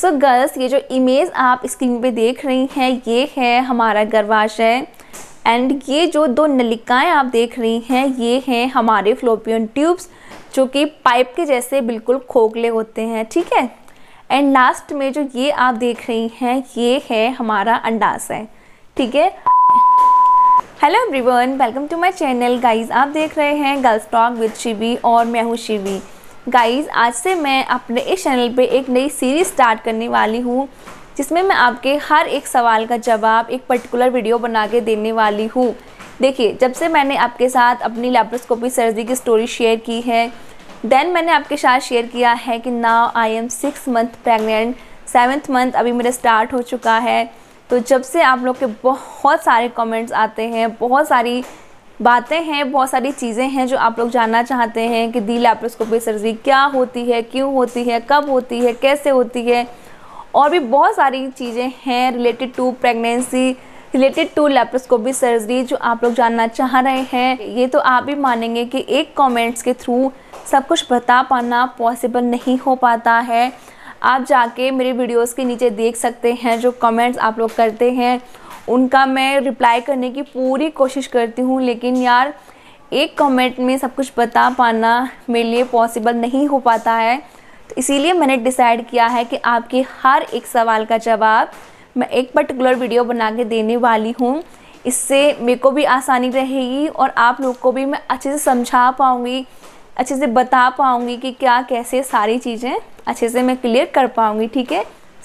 सो so girls ये जो image आप स्क्रीन पे देख रही हैं ये है हमारा गर्भाशय एंड ये जो दो नलिकाएं आप देख रही हैं ये हैं हमारे फ्लोपियन ट्यूब्स जो कि पाइप के जैसे बिल्कुल खोखले होते हैं ठीक है एंड लास्ट में जो ये आप देख रही हैं ये है हमारा अंडाशय ठीक है hello everyone welcome to my channel guys आप देख रहे हैं गर्ल्स टॉक विद शिवी और मैं हूँ शिवी गाइस आज से मैं अपने इस चैनल पे एक नई सीरीज़ स्टार्ट करने वाली हूँ जिसमें मैं आपके हर एक सवाल का जवाब एक पर्टिकुलर वीडियो बना के देने वाली हूँ देखिए जब से मैंने आपके साथ अपनी लैप्रोस्कोपी सर्जरी की स्टोरी शेयर की है देन मैंने आपके साथ शेयर किया है कि now I am six month pregnant seventh month अभी मेरा स्टार्ट हो चुका है तो जब से आप लोग के बहुत सारे कमेंट्स आते हैं बहुत सारी बातें हैं बहुत सारी चीज़ें हैं जो आप लोग जानना चाहते हैं कि दी लैप्रोस्कोपी सर्जरी क्या होती है क्यों होती है कब होती है कैसे होती है और भी बहुत सारी चीज़ें हैं related to pregnancy related to laparoscopy surgery जो आप लोग जानना चाह रहे हैं ये तो आप भी मानेंगे कि एक कॉमेंट्स के थ्रू सब कुछ बता पाना पॉसिबल नहीं हो पाता है आप जाके मेरे वीडियोस के नीचे देख सकते हैं जो कमेंट्स आप लोग करते हैं उनका मैं रिप्लाई करने की पूरी कोशिश करती हूँ लेकिन यार एक कमेंट में सब कुछ बता पाना मेरे लिए पॉसिबल नहीं हो पाता है तो इसीलिए मैंने डिसाइड किया है कि आपके हर एक सवाल का जवाब मैं एक पर्टिकुलर वीडियो बना के देने वाली हूँ इससे मेरे को भी आसानी रहेगी और आप लोग को भी मैं अच्छे से समझा पाऊँगी अच्छे से बता पाऊँगी कि क्या कैसे सारी चीज़ें अच्छे से मैं क्लियर कर पाऊँगी ठीक है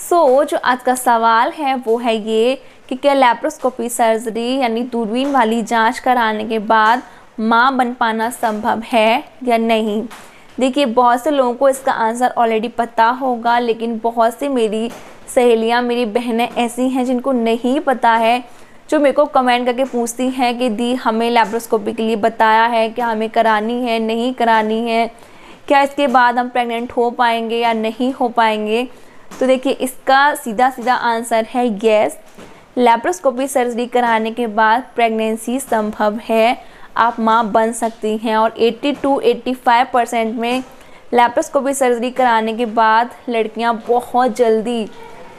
सो जो आज का सवाल है वो है ये कि क्या लेप्रोस्कोपी सर्जरी यानी दूरबीन वाली जांच कराने के बाद माँ बन पाना संभव है या नहीं देखिए बहुत से लोगों को इसका आंसर ऑलरेडी पता होगा लेकिन बहुत सी मेरी सहेलियाँ मेरी बहनें ऐसी हैं जिनको नहीं पता है जो मेरे को कमेंट करके पूछती हैं कि दी हमें लेप्रोस्कोपी के लिए बताया है क्या हमें करानी है नहीं करानी है क्या इसके बाद हम प्रेग्नेंट हो पाएंगे या नहीं हो पाएंगे तो देखिए इसका सीधा सीधा आंसर है येस लेप्रोस्कोपी सर्जरी कराने के बाद प्रेगनेंसी संभव है आप माँ बन सकती हैं और 82 टू 85 परसेंट में लेप्रोस्कोपी सर्जरी कराने के बाद लड़कियाँ बहुत जल्दी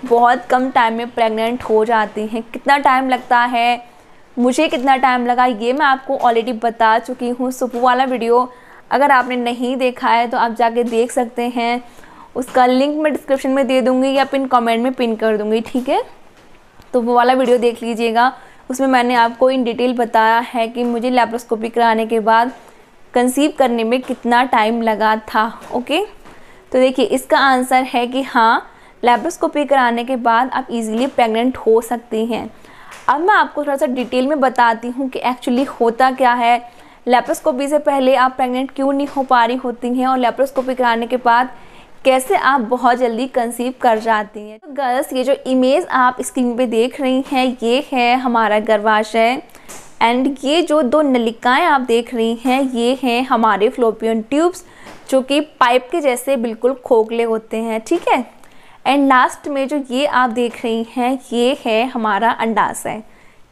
बहुत कम टाइम में प्रेग्नेंट हो जाती हैं कितना टाइम लगता है मुझे कितना टाइम लगा ये मैं आपको ऑलरेडी बता चुकी हूँ सुबह वाला वीडियो अगर आपने नहीं देखा है तो आप जाके देख सकते हैं उसका लिंक मैं डिस्क्रिप्शन में दे दूँगी या पिन कमेंट में पिन कर दूँगी ठीक है तो वो वाला वीडियो देख लीजिएगा उसमें मैंने आपको इन डिटेल बताया है कि मुझे लैप्रोस्कोपी कराने के बाद कंसीव करने में कितना टाइम लगा था ओके तो देखिए इसका आंसर है कि हाँ लैप्रोस्कोपी कराने के बाद आप इजीली प्रेग्नेंट हो सकती हैं अब मैं आपको थोड़ा सा डिटेल में बताती हूँ कि एक्चुअली होता क्या है लेप्रोस्कोपी से पहले आप प्रेग्नेंट क्यों नहीं हो पा रही होती हैं और लेप्रोस्कोपी कराने के बाद कैसे आप बहुत जल्दी कंसीव कर जाती हैं तो गर्ल्स ये जो इमेज आप स्क्रीन पे देख रही हैं ये है हमारा गर्भाशय एंड ये जो दो नलिकाएं आप देख रही हैं ये हैं हमारे फ्लोपियन ट्यूब्स जो कि पाइप के जैसे बिल्कुल खोखले होते हैं ठीक है एंड लास्ट में जो ये आप देख रही हैं ये है हमारा अंडाशय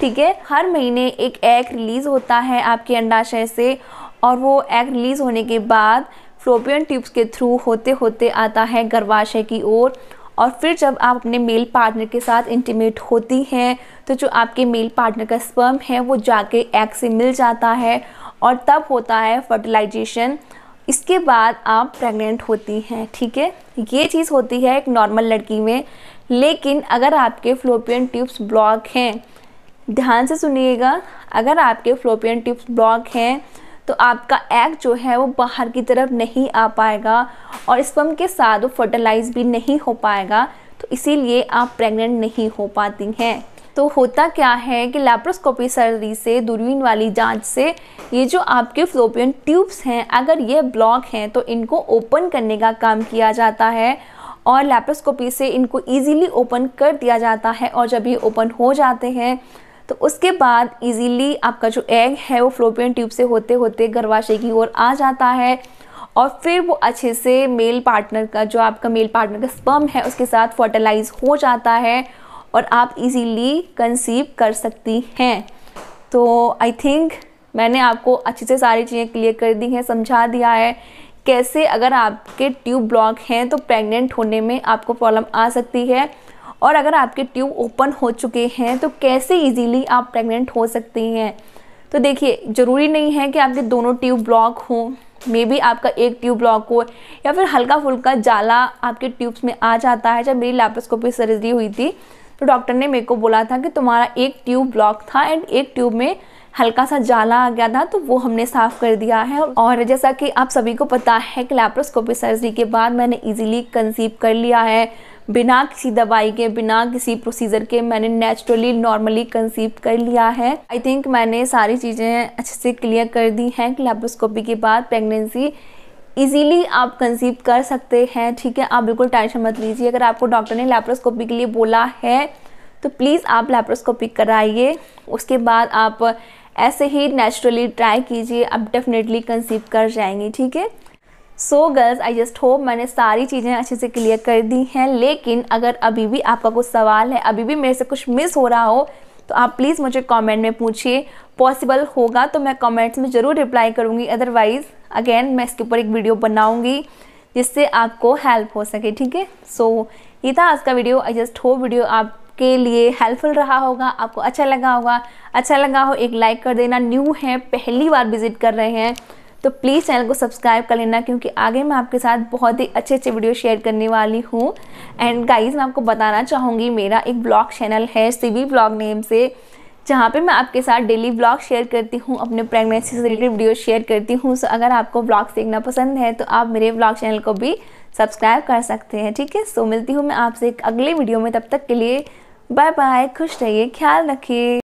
ठीक है हर महीने एक एग रिलीज़ होता है आपके अंडाशय से और वो एग रिलीज़ होने के बाद फ्लोपियन ट्यूब्स के थ्रू होते होते आता है गर्भाशय की ओर और फिर जब आप अपने मेल पार्टनर के साथ इंटीमेट होती हैं तो जो आपके मेल पार्टनर का स्पर्म है वो जाके एग से मिल जाता है और तब होता है फर्टिलाइजेशन इसके बाद आप प्रेग्नेंट होती हैं ठीक है ये चीज़ होती है एक नॉर्मल लड़की में लेकिन अगर आपके फ्लोपियन ट्यूब्स ब्लॉक हैं ध्यान से सुनिएगा अगर आपके फ्लोपियन ट्यूब्स ब्लॉक हैं तो आपका एग जो है वो बाहर की तरफ नहीं आ पाएगा और स्पम के साथ वो फर्टिलाइज भी नहीं हो पाएगा तो इसीलिए आप प्रेग्नेंट नहीं हो पाती हैं तो होता क्या है कि लैप्रोस्कोपी सर्जरी से दूरबीन वाली जांच से ये जो आपके फ्लोपियन ट्यूब्स हैं अगर ये ब्लॉक हैं तो इनको ओपन करने का काम किया जाता है और लैप्रोस्कोपी से इनको इजीली ओपन कर दिया जाता है और जब ये ओपन हो जाते हैं तो उसके बाद इजीली आपका जो एग है वो फ्लोपियन ट्यूब से होते होते गर्भाशय की ओर आ जाता है और फिर वो अच्छे से मेल पार्टनर का जो आपका मेल पार्टनर का स्पर्म है उसके साथ फर्टिलाइज हो जाता है और आप इजीली कंसीव कर सकती हैं तो आई थिंक मैंने आपको अच्छे से सारी चीज़ें क्लियर कर दी हैं समझा दिया है कैसे अगर आपके ट्यूब ब्लॉक हैं तो प्रेग्नेंट होने में आपको प्रॉब्लम आ सकती है और अगर आपके ट्यूब ओपन हो चुके हैं तो कैसे इजीली आप प्रेग्नेंट हो सकती हैं तो देखिए ज़रूरी नहीं है कि आपके दोनों ट्यूब ब्लॉक हों मे बी आपका एक ट्यूब ब्लॉक हो या फिर हल्का फुल्का जाला आपके ट्यूब्स में आ जाता है जब मेरी लैप्रोस्कोपी सर्जरी हुई थी तो डॉक्टर ने मेरे को बोला था कि तुम्हारा एक ट्यूब ब्लॉक था एंड एक ट्यूब में हल्का सा जाला आ गया था तो वो हमने साफ़ कर दिया है और जैसा कि आप सभी को पता है कि लैप्रोस्कोपी सर्जरी के बाद मैंने इजीली कंसीव कर लिया है बिना किसी दवाई के बिना किसी प्रोसीजर के मैंने नेचुरली नॉर्मली कंसीव कर लिया है आई थिंक मैंने सारी चीज़ें अच्छे से क्लियर कर दी हैं कि लेप्रोस्कोपी के बाद प्रेगनेंसी ईजीली आप कंसीव कर सकते हैं ठीक है आप बिल्कुल टेंशन मत लीजिए अगर आपको डॉक्टर ने लेप्रोस्कोपी के लिए बोला है तो प्लीज़ आप लेप्रोस्कोपी कराइए उसके बाद आप ऐसे ही नेचुरली ट्राई कीजिए आप डेफिनेटली कंसीव कर जाएंगे ठीक है so girls I just hope मैंने सारी चीज़ें अच्छे से क्लियर कर दी हैं लेकिन अगर अभी भी आपका कुछ सवाल है अभी भी मेरे से कुछ मिस हो रहा हो तो आप प्लीज़ मुझे कमेंट में पूछिए पॉसिबल होगा तो मैं कमेंट्स में ज़रूर रिप्लाई करूँगी अदरवाइज़ अगेन मैं इसके ऊपर एक वीडियो बनाऊँगी जिससे आपको हेल्प हो सके ठीक है सो ये था आज का video I just hope video आप के लिए हेल्पफुल रहा होगा आपको अच्छा लगा होगा अच्छा लगा हो एक लाइक कर देना न्यू है पहली बार विजिट कर रहे हैं तो प्लीज़ चैनल को सब्सक्राइब कर लेना क्योंकि आगे मैं आपके साथ बहुत ही अच्छे अच्छे वीडियो शेयर करने वाली हूँ एंड गाइज मैं आपको बताना चाहूँगी मेरा एक ब्लॉग चैनल है सीवी ब्लॉग नेम से जहाँ पे मैं आपके साथ डेली ब्लॉग शेयर करती हूँ अपने प्रेगनेंसी से रिलेटेड वीडियो शेयर करती हूँ सो अगर आपको ब्लॉग देखना पसंद है तो आप मेरे ब्लॉग चैनल को भी सब्सक्राइब कर सकते हैं ठीक है सो मिलती हूँ मैं आपसे एक अगले वीडियो में तब तक के लिए बाय बाय खुश रहिए ख्याल रखिए